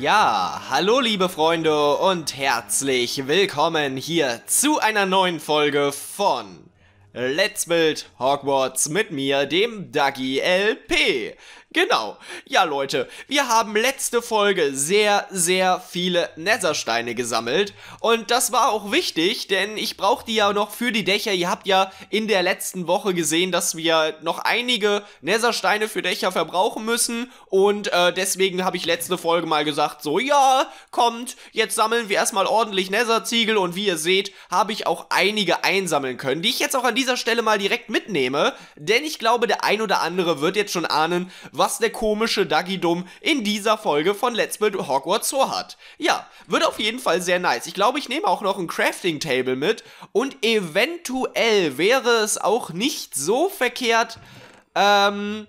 Ja, hallo liebe Freunde und herzlich willkommen hier zu einer neuen Folge von Let's Build Hogwarts mit mir, dem Dagi LP. Genau. Ja, Leute, wir haben letzte Folge sehr, sehr viele Nethersteine gesammelt. Und das war auch wichtig, denn ich brauche die ja noch für die Dächer. Ihr habt ja in der letzten Woche gesehen, dass wir noch einige Nethersteine für Dächer verbrauchen müssen. Und äh, deswegen habe ich letzte Folge mal gesagt, so, ja, kommt, jetzt sammeln wir erstmal ordentlich Netherziegel. Und wie ihr seht, habe ich auch einige einsammeln können, die ich jetzt auch an dieser Stelle mal direkt mitnehme. Denn ich glaube, der ein oder andere wird jetzt schon ahnen, was der komische Dagi Dumm in dieser Folge von Let's Build Hogwarts hat. Ja, wird auf jeden Fall sehr nice. Ich glaube, ich nehme auch noch ein Crafting Table mit und eventuell wäre es auch nicht so verkehrt, ähm,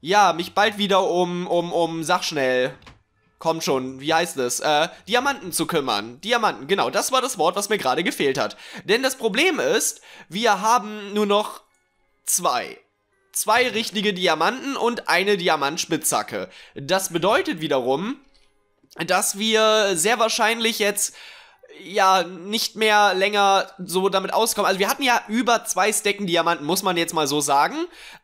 ja, mich bald wieder um, um, um, sag schnell, kommt schon, wie heißt es, äh, Diamanten zu kümmern. Diamanten, genau, das war das Wort, was mir gerade gefehlt hat. Denn das Problem ist, wir haben nur noch zwei zwei richtige Diamanten und eine Diamantspitzhacke. Das bedeutet wiederum, dass wir sehr wahrscheinlich jetzt ja nicht mehr länger so damit auskommen. Also wir hatten ja über zwei Stecken Diamanten, muss man jetzt mal so sagen.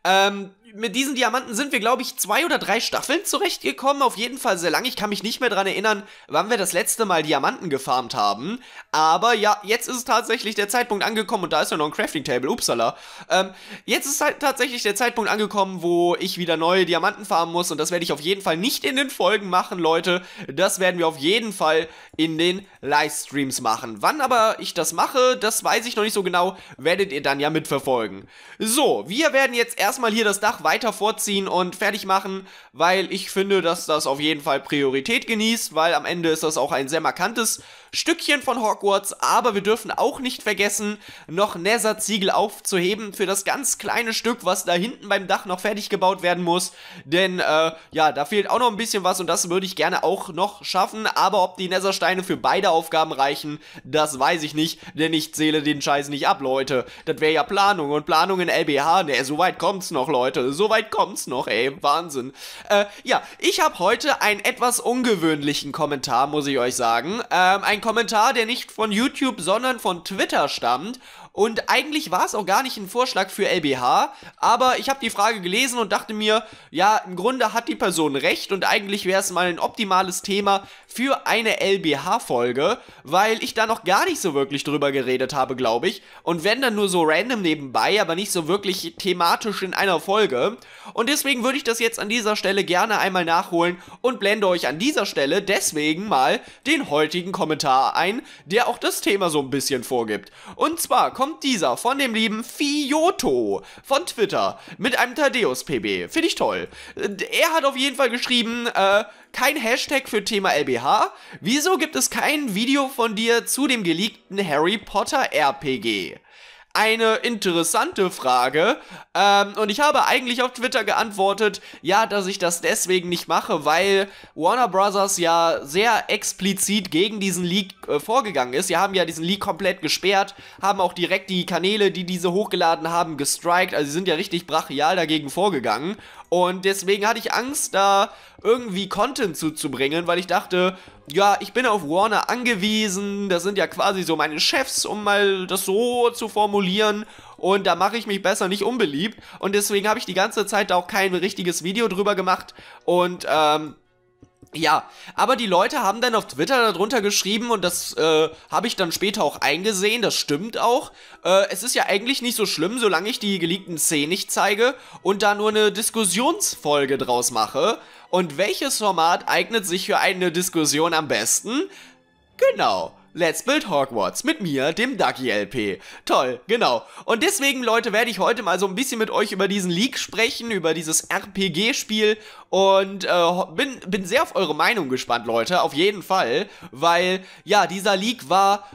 Ähm, mit diesen Diamanten sind wir, glaube ich, zwei oder drei Staffeln zurechtgekommen. Auf jeden Fall sehr lang. Ich kann mich nicht mehr dran erinnern, wann wir das letzte Mal Diamanten gefarmt haben. Aber ja, jetzt ist tatsächlich der Zeitpunkt angekommen. Und da ist ja noch ein Crafting Table. Upsala. Ähm, jetzt ist halt tatsächlich der Zeitpunkt angekommen, wo ich wieder neue Diamanten farmen muss. Und das werde ich auf jeden Fall nicht in den Folgen machen, Leute. Das werden wir auf jeden Fall in den Livestreams machen. Wann aber ich das mache, das weiß ich noch nicht so genau. Werdet ihr dann ja mitverfolgen. So, wir werden jetzt erstmal hier das Dach weiter vorziehen und fertig machen, weil ich finde, dass das auf jeden Fall Priorität genießt, weil am Ende ist das auch ein sehr markantes Stückchen von Hogwarts, aber wir dürfen auch nicht vergessen, noch Nether-Ziegel aufzuheben für das ganz kleine Stück, was da hinten beim Dach noch fertig gebaut werden muss, denn äh, ja, da fehlt auch noch ein bisschen was und das würde ich gerne auch noch schaffen, aber ob die Nether-Steine für beide Aufgaben reichen, das weiß ich nicht, denn ich zähle den Scheiß nicht ab, Leute. Das wäre ja Planung und Planung in LBH, ne, so weit kommt's noch, Leute, so weit kommt's noch, ey, Wahnsinn. Äh, ja, ich habe heute einen etwas ungewöhnlichen Kommentar, muss ich euch sagen, ähm, ein Kommentar, der nicht von YouTube, sondern von Twitter stammt. Und eigentlich war es auch gar nicht ein Vorschlag für LBH, aber ich habe die Frage gelesen und dachte mir, ja, im Grunde hat die Person recht und eigentlich wäre es mal ein optimales Thema für eine LBH-Folge, weil ich da noch gar nicht so wirklich drüber geredet habe, glaube ich. Und wenn dann nur so random nebenbei, aber nicht so wirklich thematisch in einer Folge. Und deswegen würde ich das jetzt an dieser Stelle gerne einmal nachholen und blende euch an dieser Stelle deswegen mal den heutigen Kommentar ein, der auch das Thema so ein bisschen vorgibt. Und zwar kommt kommt dieser von dem lieben Fioto von Twitter mit einem Tadeus pb Finde ich toll. Er hat auf jeden Fall geschrieben, äh, kein Hashtag für Thema LBH. Wieso gibt es kein Video von dir zu dem geleakten Harry Potter RPG? eine interessante Frage. Ähm, und ich habe eigentlich auf Twitter geantwortet, ja, dass ich das deswegen nicht mache, weil Warner Bros. ja sehr explizit gegen diesen Leak äh, vorgegangen ist. Sie haben ja diesen Leak komplett gesperrt, haben auch direkt die Kanäle, die diese hochgeladen haben, gestrikt. Also sie sind ja richtig brachial dagegen vorgegangen. Und deswegen hatte ich Angst, da irgendwie Content zuzubringen, weil ich dachte, ja, ich bin auf Warner angewiesen, das sind ja quasi so meine Chefs, um mal das so zu formulieren und da mache ich mich besser nicht unbeliebt und deswegen habe ich die ganze Zeit da auch kein richtiges Video drüber gemacht und ähm, ja, aber die Leute haben dann auf Twitter darunter geschrieben und das äh, habe ich dann später auch eingesehen, das stimmt auch. Äh, es ist ja eigentlich nicht so schlimm, solange ich die geleakten Szenen nicht zeige und da nur eine Diskussionsfolge draus mache. Und welches Format eignet sich für eine Diskussion am besten? Genau, Let's Build Hogwarts mit mir, dem Ducky LP. Toll, genau. Und deswegen, Leute, werde ich heute mal so ein bisschen mit euch über diesen Leak sprechen, über dieses RPG-Spiel und äh, bin, bin sehr auf eure Meinung gespannt, Leute, auf jeden Fall, weil, ja, dieser Leak war...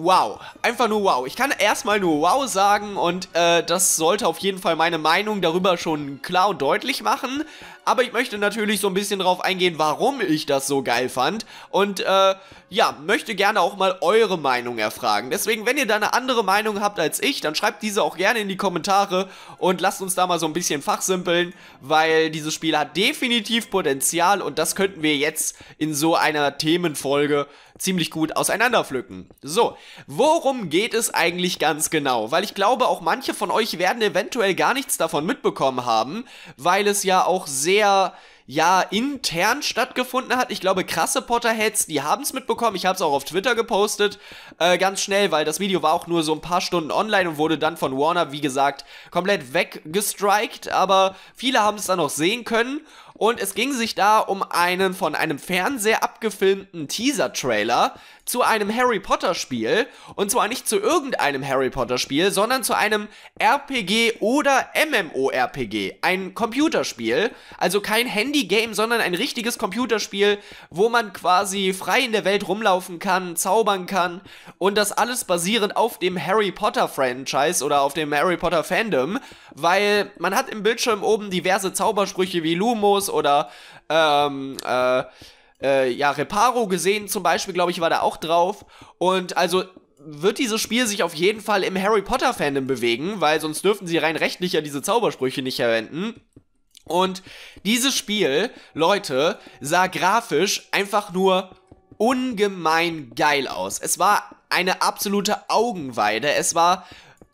Wow, einfach nur wow. Ich kann erstmal nur wow sagen und äh, das sollte auf jeden Fall meine Meinung darüber schon klar und deutlich machen. Aber ich möchte natürlich so ein bisschen drauf eingehen, warum ich das so geil fand. Und äh, ja, möchte gerne auch mal eure Meinung erfragen. Deswegen, wenn ihr da eine andere Meinung habt als ich, dann schreibt diese auch gerne in die Kommentare und lasst uns da mal so ein bisschen fachsimpeln, weil dieses Spiel hat definitiv Potenzial und das könnten wir jetzt in so einer Themenfolge ziemlich gut auseinanderpflücken. So, worum geht es eigentlich ganz genau? Weil ich glaube, auch manche von euch werden eventuell gar nichts davon mitbekommen haben, weil es ja auch sehr eher ja intern stattgefunden hat. Ich glaube, krasse Potterheads, die haben es mitbekommen. Ich habe es auch auf Twitter gepostet, äh, ganz schnell, weil das Video war auch nur so ein paar Stunden online und wurde dann von Warner, wie gesagt, komplett weggestrikt. Aber viele haben es dann noch sehen können. Und es ging sich da um einen von einem Fernseher abgefilmten Teaser-Trailer, zu einem Harry Potter Spiel und zwar nicht zu irgendeinem Harry Potter Spiel, sondern zu einem RPG oder MMORPG, ein Computerspiel, also kein Handy Game, sondern ein richtiges Computerspiel, wo man quasi frei in der Welt rumlaufen kann, zaubern kann und das alles basierend auf dem Harry Potter Franchise oder auf dem Harry Potter Fandom, weil man hat im Bildschirm oben diverse Zaubersprüche wie Lumos oder ähm äh äh, ja, Reparo gesehen zum Beispiel, glaube ich, war da auch drauf. Und also wird dieses Spiel sich auf jeden Fall im Harry Potter-Fandom bewegen, weil sonst dürften sie rein rechtlich ja diese Zaubersprüche nicht verwenden. Und dieses Spiel, Leute, sah grafisch einfach nur ungemein geil aus. Es war eine absolute Augenweide. Es war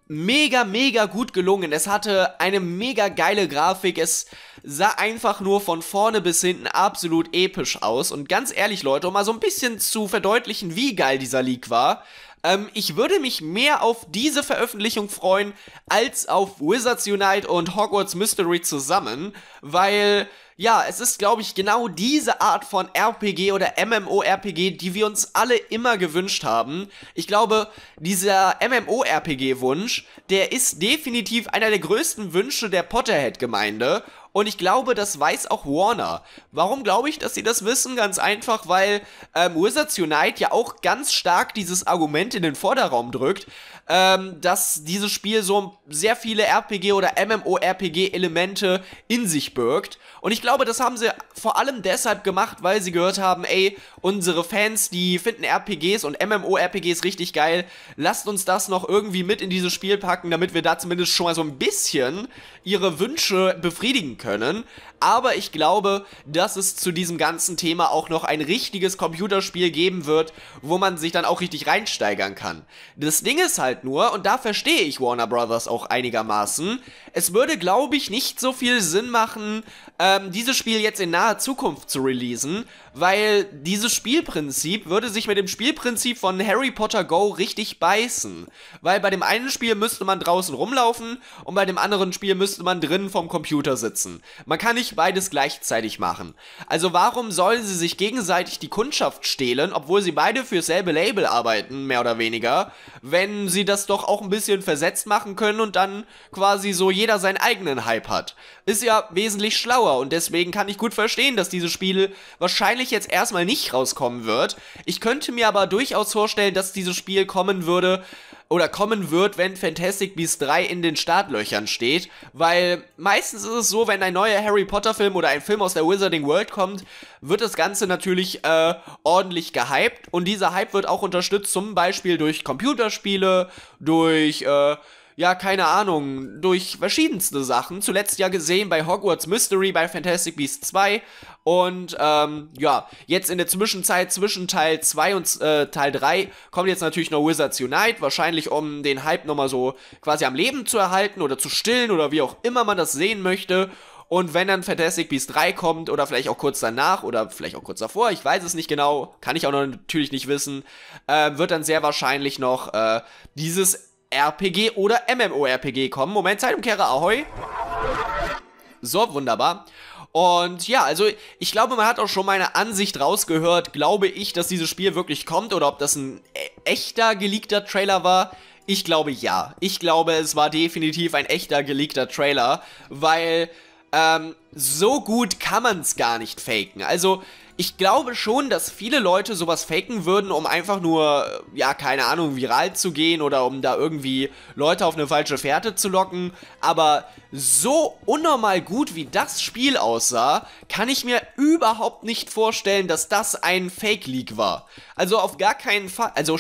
mega, mega gut gelungen. Es hatte eine mega geile Grafik. Es sah einfach nur von vorne bis hinten absolut episch aus. Und ganz ehrlich, Leute, um mal so ein bisschen zu verdeutlichen, wie geil dieser League war, ähm, ich würde mich mehr auf diese Veröffentlichung freuen als auf Wizards Unite und Hogwarts Mystery zusammen, weil ja, es ist, glaube ich, genau diese Art von RPG oder MMORPG, die wir uns alle immer gewünscht haben. Ich glaube, dieser MMORPG-Wunsch, der ist definitiv einer der größten Wünsche der Potterhead-Gemeinde. Und ich glaube, das weiß auch Warner. Warum glaube ich, dass sie das wissen? Ganz einfach, weil ähm, Wizards Unite ja auch ganz stark dieses Argument in den Vorderraum drückt ähm, dass dieses Spiel so sehr viele RPG oder MMORPG-Elemente in sich birgt. Und ich glaube, das haben sie vor allem deshalb gemacht, weil sie gehört haben, ey, unsere Fans, die finden RPGs und MMORPGs richtig geil, lasst uns das noch irgendwie mit in dieses Spiel packen, damit wir da zumindest schon mal so ein bisschen ihre Wünsche befriedigen können. Aber ich glaube, dass es zu diesem ganzen Thema auch noch ein richtiges Computerspiel geben wird, wo man sich dann auch richtig reinsteigern kann. Das Ding ist halt, halt nur, und da verstehe ich Warner Brothers auch einigermaßen, es würde, glaube ich, nicht so viel Sinn machen, ähm, dieses Spiel jetzt in naher Zukunft zu releasen, weil dieses Spielprinzip würde sich mit dem Spielprinzip von Harry Potter Go richtig beißen. Weil bei dem einen Spiel müsste man draußen rumlaufen und bei dem anderen Spiel müsste man drinnen vom Computer sitzen. Man kann nicht beides gleichzeitig machen. Also warum sollen sie sich gegenseitig die Kundschaft stehlen, obwohl sie beide für dasselbe Label arbeiten, mehr oder weniger, wenn sie sie das doch auch ein bisschen versetzt machen können und dann quasi so jeder seinen eigenen Hype hat ist ja wesentlich schlauer und deswegen kann ich gut verstehen, dass dieses Spiel wahrscheinlich jetzt erstmal nicht rauskommen wird. Ich könnte mir aber durchaus vorstellen, dass dieses Spiel kommen würde oder kommen wird, wenn Fantastic Beasts 3 in den Startlöchern steht, weil meistens ist es so, wenn ein neuer Harry Potter Film oder ein Film aus der Wizarding World kommt, wird das Ganze natürlich äh, ordentlich gehypt und dieser Hype wird auch unterstützt zum Beispiel durch Computerspiele, durch äh, ja, keine Ahnung, durch verschiedenste Sachen. Zuletzt ja gesehen bei Hogwarts Mystery, bei Fantastic Beasts 2. Und ähm, ja, jetzt in der Zwischenzeit zwischen Teil 2 und äh, Teil 3 kommt jetzt natürlich noch Wizards Unite, wahrscheinlich um den Hype nochmal so quasi am Leben zu erhalten oder zu stillen oder wie auch immer man das sehen möchte. Und wenn dann Fantastic Beasts 3 kommt oder vielleicht auch kurz danach oder vielleicht auch kurz davor, ich weiß es nicht genau, kann ich auch noch natürlich nicht wissen, äh, wird dann sehr wahrscheinlich noch äh, dieses RPG oder MMORPG kommen. Moment, Zeitumkehrer, ahoi. So, wunderbar. Und ja, also ich glaube, man hat auch schon meine Ansicht rausgehört, glaube ich, dass dieses Spiel wirklich kommt oder ob das ein e, echter geleakter Trailer war. Ich glaube ja. Ich glaube, es war definitiv ein echter geleakter Trailer, weil ähm, so gut kann man es gar nicht faken. Also ich glaube schon, dass viele Leute sowas faken würden, um einfach nur, ja, keine Ahnung, viral zu gehen oder um da irgendwie Leute auf eine falsche Fährte zu locken. Aber so unnormal gut, wie das Spiel aussah, kann ich mir überhaupt nicht vorstellen, dass das ein Fake-Leak war. Also auf gar keinen Fall, also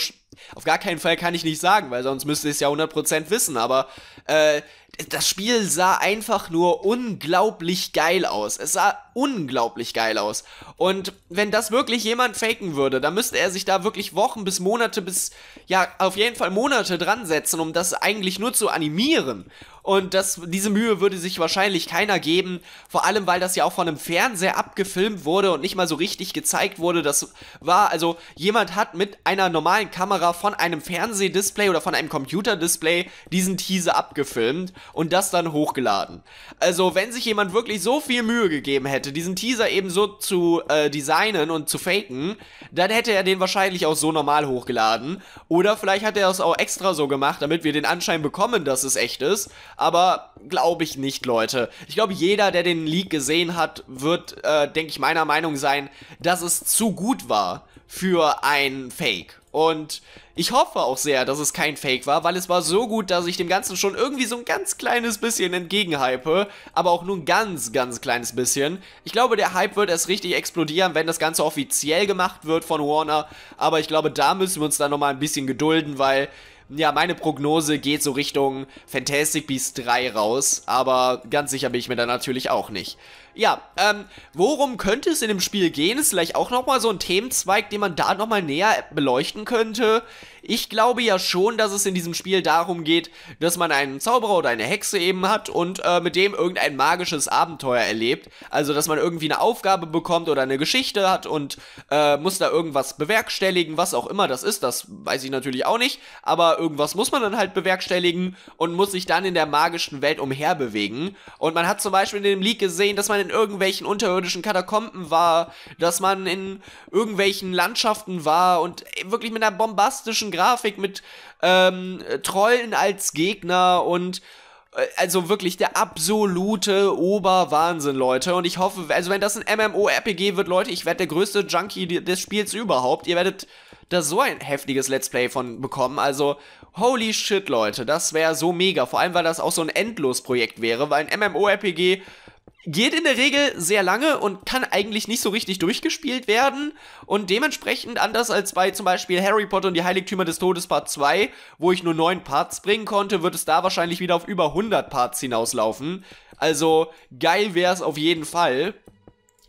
auf gar keinen Fall kann ich nicht sagen, weil sonst müsste ich es ja 100% wissen, aber äh, das Spiel sah einfach nur unglaublich geil aus. Es sah unglaublich geil aus. Und wenn das wirklich jemand faken würde, dann müsste er sich da wirklich Wochen bis Monate bis, ja, auf jeden Fall Monate dran setzen, um das eigentlich nur zu animieren. Und das, diese Mühe würde sich wahrscheinlich keiner geben. Vor allem, weil das ja auch von einem Fernseher abgefilmt wurde und nicht mal so richtig gezeigt wurde. Das war, also jemand hat mit einer normalen Kamera von einem Fernsehdisplay oder von einem Computerdisplay diesen Teaser abgefilmt und das dann hochgeladen. Also, wenn sich jemand wirklich so viel Mühe gegeben hätte, diesen Teaser eben so zu äh, designen und zu faken, dann hätte er den wahrscheinlich auch so normal hochgeladen. Oder vielleicht hat er das auch extra so gemacht, damit wir den Anschein bekommen, dass es echt ist aber glaube ich nicht, Leute. Ich glaube, jeder, der den Leak gesehen hat, wird, äh, denke ich, meiner Meinung sein, dass es zu gut war für ein Fake. Und ich hoffe auch sehr, dass es kein Fake war, weil es war so gut, dass ich dem Ganzen schon irgendwie so ein ganz kleines bisschen entgegenhype, aber auch nur ein ganz, ganz kleines bisschen. Ich glaube, der Hype wird erst richtig explodieren, wenn das Ganze offiziell gemacht wird von Warner, aber ich glaube, da müssen wir uns dann nochmal ein bisschen gedulden, weil ja, meine Prognose geht so Richtung Fantastic Beasts 3 raus, aber ganz sicher bin ich mir da natürlich auch nicht ja, ähm, worum könnte es in dem Spiel gehen? Ist vielleicht auch nochmal so ein Themenzweig, den man da nochmal näher beleuchten könnte. Ich glaube ja schon, dass es in diesem Spiel darum geht, dass man einen Zauberer oder eine Hexe eben hat und äh, mit dem irgendein magisches Abenteuer erlebt. Also, dass man irgendwie eine Aufgabe bekommt oder eine Geschichte hat und äh, muss da irgendwas bewerkstelligen, was auch immer das ist, das weiß ich natürlich auch nicht, aber irgendwas muss man dann halt bewerkstelligen und muss sich dann in der magischen Welt umherbewegen. Und man hat zum Beispiel in dem League gesehen, dass man in irgendwelchen unterirdischen Katakomben war, dass man in irgendwelchen Landschaften war und wirklich mit einer bombastischen Grafik mit ähm, Trollen als Gegner und äh, also wirklich der absolute Oberwahnsinn, Leute. Und ich hoffe, also wenn das ein MMORPG wird, Leute, ich werde der größte Junkie des Spiels überhaupt. Ihr werdet da so ein heftiges Let's Play von bekommen. Also, holy shit, Leute, das wäre so mega. Vor allem, weil das auch so ein Endlos-Projekt wäre, weil ein MMORPG geht in der Regel sehr lange und kann eigentlich nicht so richtig durchgespielt werden. Und dementsprechend, anders als bei zum Beispiel Harry Potter und die Heiligtümer des Todes Part 2, wo ich nur 9 Parts bringen konnte, wird es da wahrscheinlich wieder auf über 100 Parts hinauslaufen. Also geil wäre es auf jeden Fall.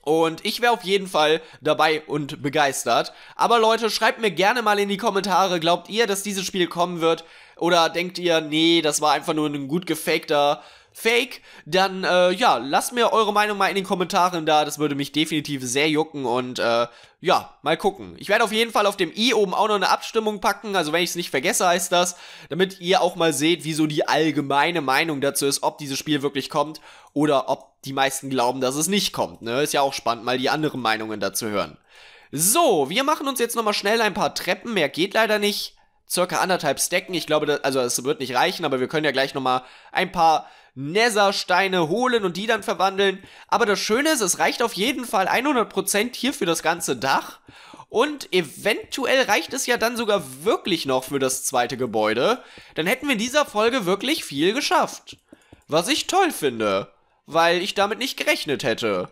Und ich wäre auf jeden Fall dabei und begeistert. Aber Leute, schreibt mir gerne mal in die Kommentare, glaubt ihr, dass dieses Spiel kommen wird? Oder denkt ihr, nee, das war einfach nur ein gut gefakter fake, dann äh, ja, lasst mir eure Meinung mal in den Kommentaren da. Das würde mich definitiv sehr jucken und äh, ja, mal gucken. Ich werde auf jeden Fall auf dem i oben auch noch eine Abstimmung packen, also wenn ich es nicht vergesse, heißt das, damit ihr auch mal seht, wieso die allgemeine Meinung dazu ist, ob dieses Spiel wirklich kommt oder ob die meisten glauben, dass es nicht kommt. Ne? Ist ja auch spannend, mal die anderen Meinungen dazu hören. So, wir machen uns jetzt nochmal schnell ein paar Treppen, mehr geht leider nicht circa anderthalb Stecken. Ich glaube, das, also es wird nicht reichen, aber wir können ja gleich nochmal ein paar Nether-Steine holen und die dann verwandeln. Aber das Schöne ist, es reicht auf jeden Fall 100% hier für das ganze Dach. Und eventuell reicht es ja dann sogar wirklich noch für das zweite Gebäude. Dann hätten wir in dieser Folge wirklich viel geschafft. Was ich toll finde, weil ich damit nicht gerechnet hätte.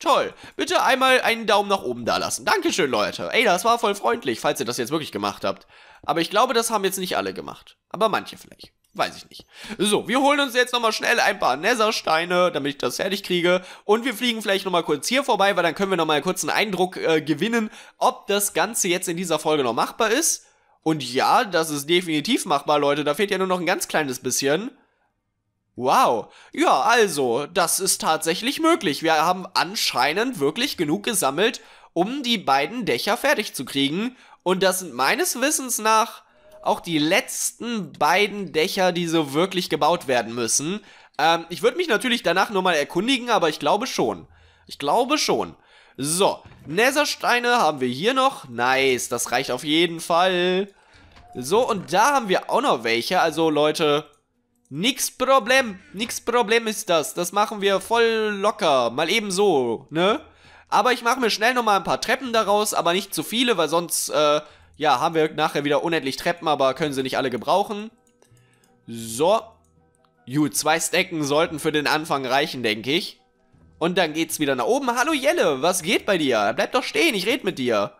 Toll. Bitte einmal einen Daumen nach oben da lassen. Dankeschön, Leute. Ey, das war voll freundlich, falls ihr das jetzt wirklich gemacht habt. Aber ich glaube, das haben jetzt nicht alle gemacht. Aber manche vielleicht. Weiß ich nicht. So, wir holen uns jetzt nochmal schnell ein paar Nethersteine, damit ich das fertig kriege. Und wir fliegen vielleicht nochmal kurz hier vorbei, weil dann können wir nochmal kurz einen Eindruck äh, gewinnen, ob das Ganze jetzt in dieser Folge noch machbar ist. Und ja, das ist definitiv machbar, Leute. Da fehlt ja nur noch ein ganz kleines bisschen. Wow. Ja, also, das ist tatsächlich möglich. Wir haben anscheinend wirklich genug gesammelt, um die beiden Dächer fertig zu kriegen. Und das sind meines Wissens nach auch die letzten beiden Dächer, die so wirklich gebaut werden müssen. Ähm, ich würde mich natürlich danach nochmal erkundigen, aber ich glaube schon. Ich glaube schon. So, Nethersteine haben wir hier noch. Nice, das reicht auf jeden Fall. So, und da haben wir auch noch welche. Also, Leute, nix Problem. Nix Problem ist das. Das machen wir voll locker. Mal eben so, ne? Aber ich mache mir schnell nochmal ein paar Treppen daraus, aber nicht zu viele, weil sonst äh, ja, haben wir nachher wieder unendlich Treppen, aber können sie nicht alle gebrauchen. So. Gut, zwei Stecken sollten für den Anfang reichen, denke ich. Und dann geht's wieder nach oben. Hallo Jelle, was geht bei dir? Bleib doch stehen, ich rede mit dir.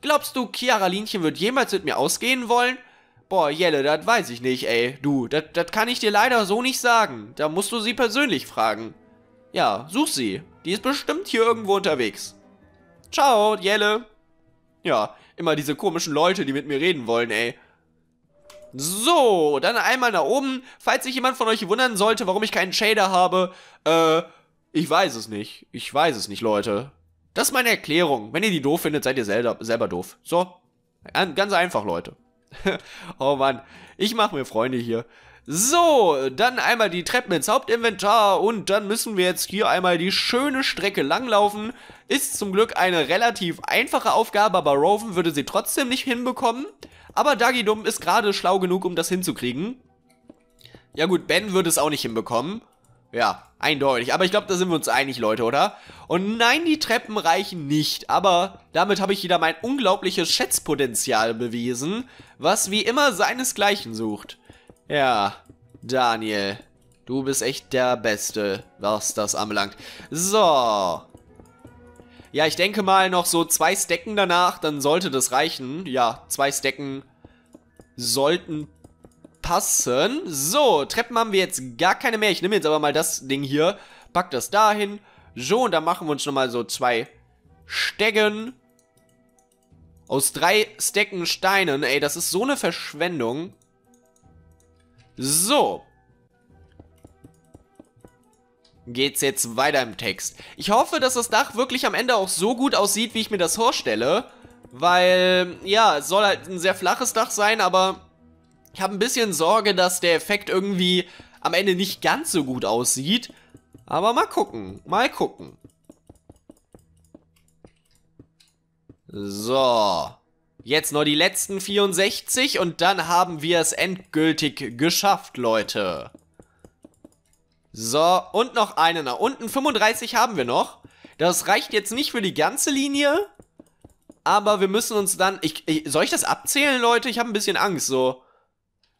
Glaubst du, Chiara Linchen wird jemals mit mir ausgehen wollen? Boah, Jelle, das weiß ich nicht, ey. Du, das kann ich dir leider so nicht sagen. Da musst du sie persönlich fragen. Ja, such sie. Die ist bestimmt hier irgendwo unterwegs. Ciao, Jelle. Ja, immer diese komischen Leute, die mit mir reden wollen, ey. So, dann einmal nach oben. Falls sich jemand von euch wundern sollte, warum ich keinen Shader habe, äh, ich weiß es nicht. Ich weiß es nicht, Leute. Das ist meine Erklärung. Wenn ihr die doof findet, seid ihr selber, selber doof. So, ganz einfach, Leute. oh Mann, ich mache mir Freunde hier. So, dann einmal die Treppen ins Hauptinventar und dann müssen wir jetzt hier einmal die schöne Strecke langlaufen. Ist zum Glück eine relativ einfache Aufgabe, aber Roven würde sie trotzdem nicht hinbekommen. Aber Dagidum ist gerade schlau genug, um das hinzukriegen. Ja gut, Ben würde es auch nicht hinbekommen. Ja, eindeutig. Aber ich glaube, da sind wir uns einig, Leute, oder? Und nein, die Treppen reichen nicht. Aber damit habe ich wieder mein unglaubliches Schätzpotenzial bewiesen, was wie immer seinesgleichen sucht. Ja, Daniel. Du bist echt der Beste, was das anbelangt. So. Ja, ich denke mal noch so zwei Stecken danach, dann sollte das reichen. Ja, zwei Stecken sollten passen. So, Treppen haben wir jetzt gar keine mehr. Ich nehme jetzt aber mal das Ding hier, pack das dahin. So, und dann machen wir uns nochmal so zwei Stecken. Aus drei Stecken Steinen. Ey, das ist so eine Verschwendung. So. Geht's jetzt weiter im Text. Ich hoffe, dass das Dach wirklich am Ende auch so gut aussieht, wie ich mir das vorstelle. Weil, ja, es soll halt ein sehr flaches Dach sein, aber ich habe ein bisschen Sorge, dass der Effekt irgendwie am Ende nicht ganz so gut aussieht. Aber mal gucken, mal gucken. So. Jetzt nur die letzten 64 und dann haben wir es endgültig geschafft, Leute. So, und noch eine nach unten. 35 haben wir noch. Das reicht jetzt nicht für die ganze Linie. Aber wir müssen uns dann... Ich, ich, soll ich das abzählen, Leute? Ich habe ein bisschen Angst, so.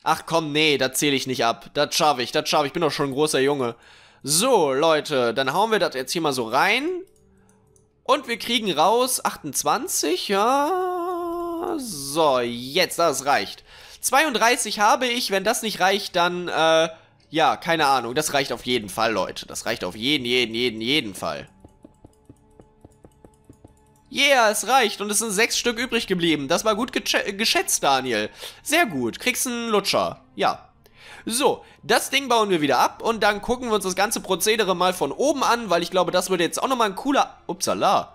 Ach komm, nee, da zähle ich nicht ab. Das schaffe ich, das schaffe ich. Ich bin doch schon ein großer Junge. So, Leute, dann hauen wir das jetzt hier mal so rein. Und wir kriegen raus 28, ja... So, jetzt, das reicht. 32 habe ich, wenn das nicht reicht, dann, äh, ja, keine Ahnung. Das reicht auf jeden Fall, Leute. Das reicht auf jeden, jeden, jeden, jeden Fall. Yeah, es reicht. Und es sind sechs Stück übrig geblieben. Das war gut geschätzt, Daniel. Sehr gut. Kriegst einen Lutscher. Ja. So, das Ding bauen wir wieder ab und dann gucken wir uns das ganze Prozedere mal von oben an, weil ich glaube, das wird jetzt auch nochmal ein cooler... Upsala.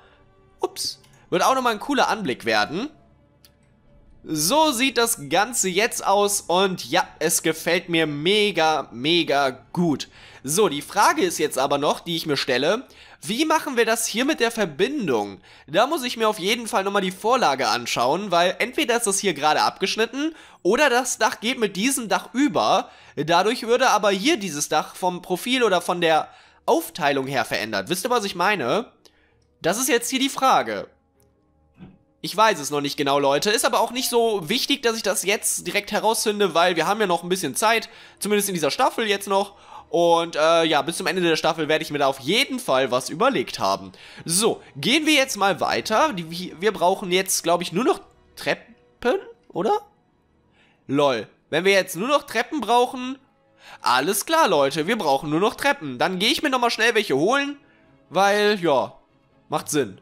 Ups. Wird auch nochmal ein cooler Anblick werden. So sieht das Ganze jetzt aus und ja, es gefällt mir mega, mega gut. So, die Frage ist jetzt aber noch, die ich mir stelle, wie machen wir das hier mit der Verbindung? Da muss ich mir auf jeden Fall nochmal die Vorlage anschauen, weil entweder ist das hier gerade abgeschnitten oder das Dach geht mit diesem Dach über. Dadurch würde aber hier dieses Dach vom Profil oder von der Aufteilung her verändert. Wisst ihr, was ich meine? Das ist jetzt hier die Frage. Ich weiß es noch nicht genau, Leute. Ist aber auch nicht so wichtig, dass ich das jetzt direkt herausfinde, weil wir haben ja noch ein bisschen Zeit. Zumindest in dieser Staffel jetzt noch. Und äh, ja, bis zum Ende der Staffel werde ich mir da auf jeden Fall was überlegt haben. So, gehen wir jetzt mal weiter. Die, wir brauchen jetzt, glaube ich, nur noch Treppen, oder? Lol. Wenn wir jetzt nur noch Treppen brauchen... Alles klar, Leute. Wir brauchen nur noch Treppen. Dann gehe ich mir nochmal schnell welche holen, weil, ja, macht Sinn.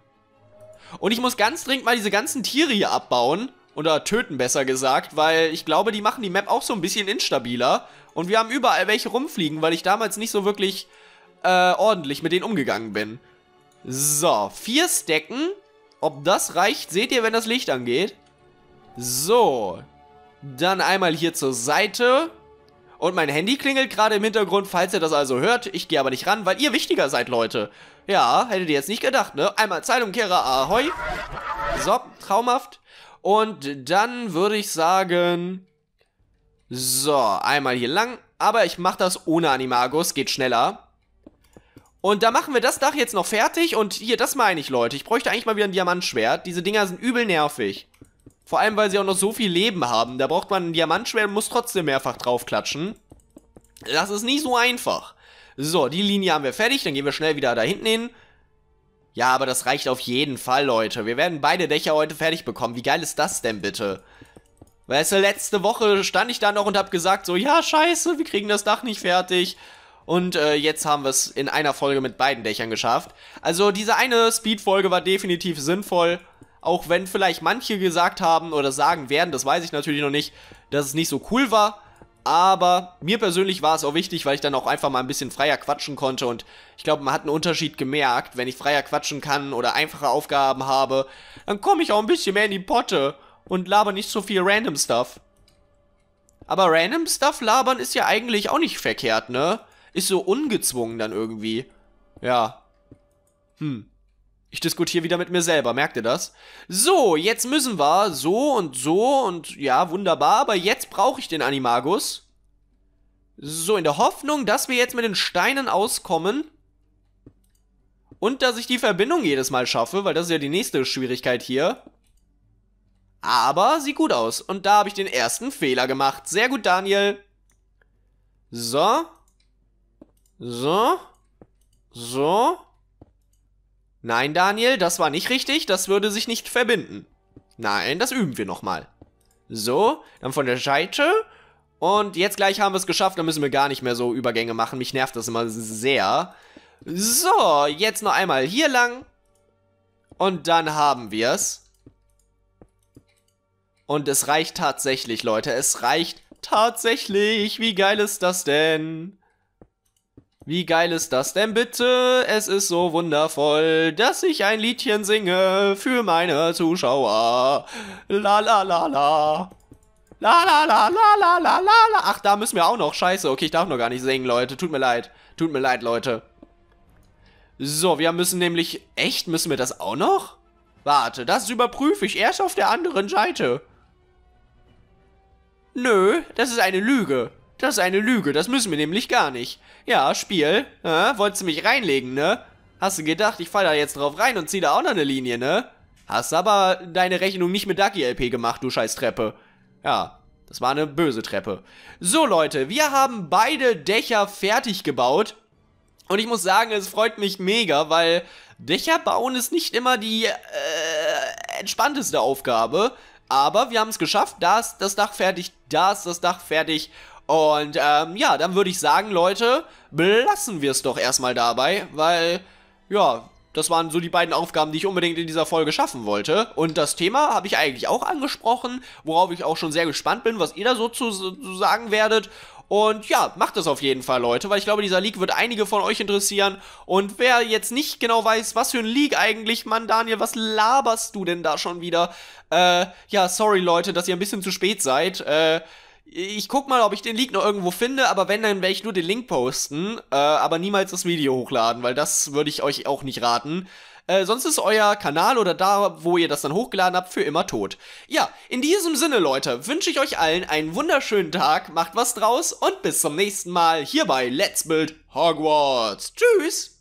Und ich muss ganz dringend mal diese ganzen Tiere hier abbauen. Oder töten, besser gesagt. Weil ich glaube, die machen die Map auch so ein bisschen instabiler. Und wir haben überall welche rumfliegen, weil ich damals nicht so wirklich äh, ordentlich mit denen umgegangen bin. So, vier Stecken. Ob das reicht, seht ihr, wenn das Licht angeht. So, dann einmal hier zur Seite. Und mein Handy klingelt gerade im Hintergrund, falls ihr das also hört. Ich gehe aber nicht ran, weil ihr wichtiger seid, Leute. Ja, hättet ihr jetzt nicht gedacht, ne? Einmal Zeitumkehrer, ahoi. So, traumhaft. Und dann würde ich sagen... So, einmal hier lang. Aber ich mache das ohne Animagus, geht schneller. Und da machen wir das Dach jetzt noch fertig. Und hier, das meine ich, Leute. Ich bräuchte eigentlich mal wieder ein Diamantschwert. Diese Dinger sind übel nervig. Vor allem, weil sie auch noch so viel Leben haben. Da braucht man ein Diamantschwert und muss trotzdem mehrfach draufklatschen. Das ist nicht so einfach. So, die Linie haben wir fertig. Dann gehen wir schnell wieder da hinten hin. Ja, aber das reicht auf jeden Fall, Leute. Wir werden beide Dächer heute fertig bekommen. Wie geil ist das denn bitte? Weißt du, letzte Woche stand ich da noch und habe gesagt so, ja, scheiße, wir kriegen das Dach nicht fertig. Und äh, jetzt haben wir es in einer Folge mit beiden Dächern geschafft. Also diese eine Speed-Folge war definitiv sinnvoll. Auch wenn vielleicht manche gesagt haben oder sagen werden, das weiß ich natürlich noch nicht, dass es nicht so cool war. Aber mir persönlich war es auch wichtig, weil ich dann auch einfach mal ein bisschen freier quatschen konnte. Und ich glaube, man hat einen Unterschied gemerkt. Wenn ich freier quatschen kann oder einfache Aufgaben habe, dann komme ich auch ein bisschen mehr in die Potte und laber nicht so viel random Stuff. Aber random Stuff labern ist ja eigentlich auch nicht verkehrt, ne? Ist so ungezwungen dann irgendwie. Ja. Hm. Ich diskutiere wieder mit mir selber, merkt ihr das? So, jetzt müssen wir so und so und ja, wunderbar, aber jetzt brauche ich den Animagus. So, in der Hoffnung, dass wir jetzt mit den Steinen auskommen und dass ich die Verbindung jedes Mal schaffe, weil das ist ja die nächste Schwierigkeit hier. Aber sieht gut aus. Und da habe ich den ersten Fehler gemacht. Sehr gut, Daniel. So. So. So. Nein, Daniel, das war nicht richtig, das würde sich nicht verbinden. Nein, das üben wir nochmal. So, dann von der Seite. Und jetzt gleich haben wir es geschafft, dann müssen wir gar nicht mehr so Übergänge machen. Mich nervt das immer sehr. So, jetzt noch einmal hier lang. Und dann haben wir es. Und es reicht tatsächlich, Leute. Es reicht tatsächlich. Wie geil ist das denn? Wie geil ist das denn bitte? Es ist so wundervoll, dass ich ein Liedchen singe für meine Zuschauer. La la la la. La la la la la la la. Ach, da müssen wir auch noch. Scheiße, okay, ich darf noch gar nicht singen, Leute. Tut mir leid. Tut mir leid, Leute. So, wir müssen nämlich... Echt? Müssen wir das auch noch? Warte, das überprüfe ich erst auf der anderen Seite. Nö, das ist eine Lüge. Das ist eine Lüge, das müssen wir nämlich gar nicht. Ja, Spiel, äh, wolltest du mich reinlegen, ne? Hast du gedacht, ich falle da jetzt drauf rein und ziehe da auch noch eine Linie, ne? Hast aber deine Rechnung nicht mit Ducky LP gemacht, du scheiß Treppe. Ja, das war eine böse Treppe. So, Leute, wir haben beide Dächer fertig gebaut. Und ich muss sagen, es freut mich mega, weil Dächer bauen ist nicht immer die äh, entspannteste Aufgabe. Aber wir haben es geschafft. Da ist das Dach fertig, da ist das Dach fertig. Und ähm, ja, dann würde ich sagen, Leute, belassen wir es doch erstmal dabei, weil, ja, das waren so die beiden Aufgaben, die ich unbedingt in dieser Folge schaffen wollte. Und das Thema habe ich eigentlich auch angesprochen, worauf ich auch schon sehr gespannt bin, was ihr da so zu, zu sagen werdet. Und ja, macht es auf jeden Fall, Leute, weil ich glaube, dieser Leak wird einige von euch interessieren. Und wer jetzt nicht genau weiß, was für ein Leak eigentlich, Mann, Daniel, was laberst du denn da schon wieder? Äh, ja, sorry, Leute, dass ihr ein bisschen zu spät seid. Äh, ich guck mal, ob ich den Link noch irgendwo finde, aber wenn, dann werde ich nur den Link posten, äh, aber niemals das Video hochladen, weil das würde ich euch auch nicht raten. Äh, sonst ist euer Kanal oder da, wo ihr das dann hochgeladen habt, für immer tot. Ja, in diesem Sinne, Leute, wünsche ich euch allen einen wunderschönen Tag, macht was draus und bis zum nächsten Mal hier bei Let's Build Hogwarts. Tschüss!